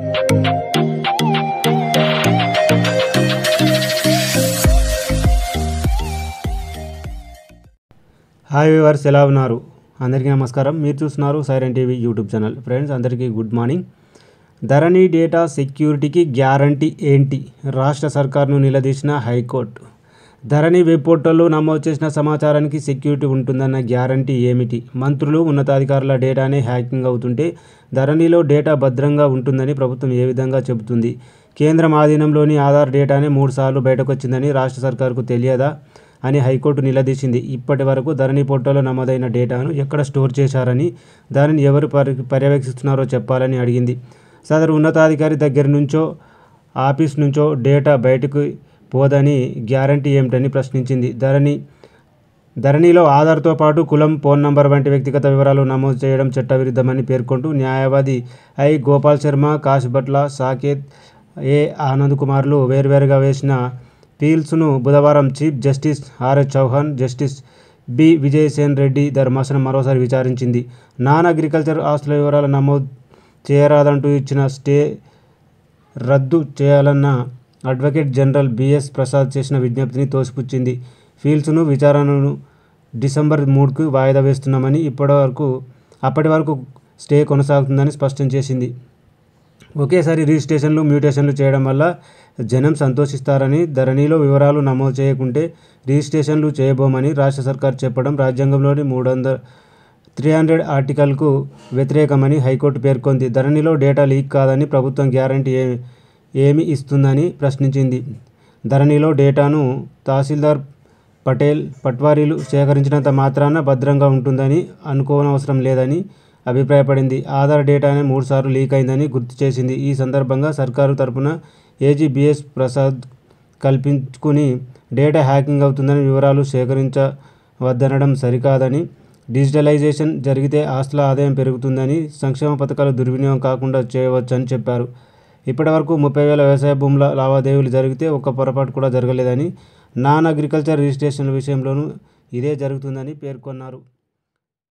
hi viewers ఎలా ఉన్నారు అందరికీ నమస్కారం మీరు చూస్తున్నారు siren TV YouTube channel friends అందరికీ గుడ్ మార్నింగ్ ధరణి డేటా సెక్యూరిటీకి గ్యారంటీ ఏంటి రాష్ట్ర సర్కార్ను నిలదీసిన హైకోర్టు ధరణి వెబ్ పోర్టల్లో నమోదు చేసిన సమాచారానికి సెక్యూరిటీ ఉంటుందన్న గ్యారంటీ ఏమిటి మంత్రులు ఉన్నతాధికారుల డేటానే హ్యాకింగ్ అవుతుంటే ధరణిలో డేటా భద్రంగా ఉంటుందని ప్రభుత్వం ఏ విధంగా చెబుతుంది కేంద్రం ఆధీనంలోని ఆధార్ డేటానే మూడుసార్లు బయటకొచ్చిందని రాష్ట్ర సర్కార్కు తెలియదా అని హైకోర్టు నిలదీసింది ఇప్పటి వరకు ధరణి పోర్టల్లో నమోదైన డేటాను ఎక్కడ స్టోర్ చేశారని దానిని ఎవరు పర్యవేక్షిస్తున్నారో చెప్పాలని అడిగింది సదరు ఉన్నతాధికారి దగ్గర నుంచో ఆఫీస్ నుంచో డేటా బయటకు పోదని గ్యారంటీ ఏమిటని ప్రశ్నించింది ధరణి ధరణిలో ఆధార్తో పాటు కులం ఫోన్ నంబర్ వంటి వ్యక్తిగత వివరాలు నమోదు చేయడం చట్టవిరుద్ధమని పేర్కొంటూ న్యాయవాది ఐ గోపాల్ శర్మ కాశ్భట్ల సాకేత్ ఏ ఆనంద్ కుమార్లు వేర్వేరుగా వేసిన పీల్స్ను బుధవారం chief justice RS Chauhan justice B Vijaysen Reddy ధర్మాసనం మరోసారి విచారించింది నాన్ అగ్రికల్చర్ ఆస్తుల వివరాలు నమోదు చేయరాదంటూ ఇచ్చిన స్టే రద్దు చేయాలన్న అడ్వకేట్ జనరల్ బిఎస్ ప్రసాద్ చేసిన విజ్ఞప్తిని తోసిపుచ్చింది ఫీల్స్ను విచారణను డిసెంబర్ మూడుకు వాయిదా వేస్తున్నామని ఇప్పటి వరకు అప్పటి వరకు స్టే కొనసాగుతుందని స్పష్టం చేసింది ఒకేసారి రిజిస్ట్రేషన్లు మ్యూటేషన్లు చేయడం వల్ల జనం సంతోషిస్తారని ధరణిలో వివరాలు నమోదు చేయకుంటే రిజిస్ట్రేషన్లు చేయబోమని రాష్ట్ర సర్కార్ చెప్పడం రాజ్యాంగంలోని మూడు వందల త్రీ హండ్రెడ్ ఆర్టికల్కు వ్యతిరేకమని హైకోర్టు పేర్కొంది ధరణిలో డేటా లీక్ కాదని ప్రభుత్వం గ్యారంటీ ఏమి ఇస్తుందని ప్రశ్నించింది ధరణిలో డేటాను తహసీల్దార్ పటేల్ పట్వారీలు సేకరించినంత మాత్రాన భద్రంగా ఉంటుందని అనుకోనవసరం లేదని అభిప్రాయపడింది ఆధార్ డేటానే మూడుసార్లు లీక్ అయిందని గుర్తు చేసింది ఈ సందర్భంగా సర్కారు తరపున ఏజీబీఎస్ ప్రసాద్ కల్పించుకుని డేటా హ్యాకింగ్ అవుతుందని వివరాలు సేకరించవద్దనడం సరికాదని డిజిటలైజేషన్ జరిగితే ఆస్తుల ఆదాయం పెరుగుతుందని సంక్షేమ పథకాలు దుర్వినియోగం కాకుండా చేయవచ్చని చెప్పారు ఇప్పటివరకు ముప్పై వేల వ్యవసాయ భూముల లావాదేవీలు జరిగితే ఒక్క పొరపాటు కూడా జరగలేదని నాన్ అగ్రికల్చర్ రిజిస్ట్రేషన్ల విషయంలోనూ ఇదే జరుగుతుందని పేర్కొన్నారు